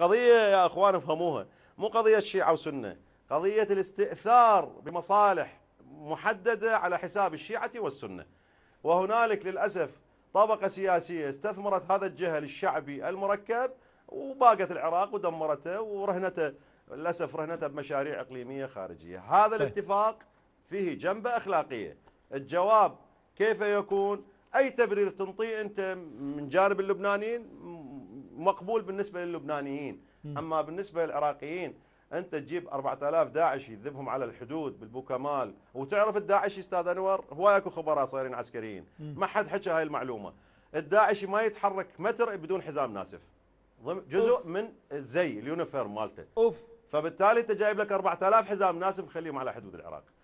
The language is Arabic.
القضية يا أخوان افهموها مو قضية شيعة وسنة قضية الاستئثار بمصالح محددة على حساب الشيعة والسنة وهنالك للأسف طبقة سياسية استثمرت هذا الجهل الشعبي المركب وباقت العراق ودمرته ورهنته للأسف رهنته بمشاريع إقليمية خارجية هذا طيب. الاتفاق فيه جنبة أخلاقية الجواب كيف يكون أي تبرير تنطيه أنت من جانب اللبنانيين مقبول بالنسبه للبنانيين اما بالنسبه للعراقيين انت تجيب 4000 داعشي يذبهم على الحدود بالبوكمال وتعرف الداعشي استاذ انور هواي اكو خبراء صايرين عسكريين ما حد حكى هاي المعلومه الداعشي ما يتحرك متر بدون حزام ناسف جزء أوف. من الزي اليونيفيرم مالته اوف فبالتالي انت جايب لك 4000 حزام ناسف خليهم على حدود العراق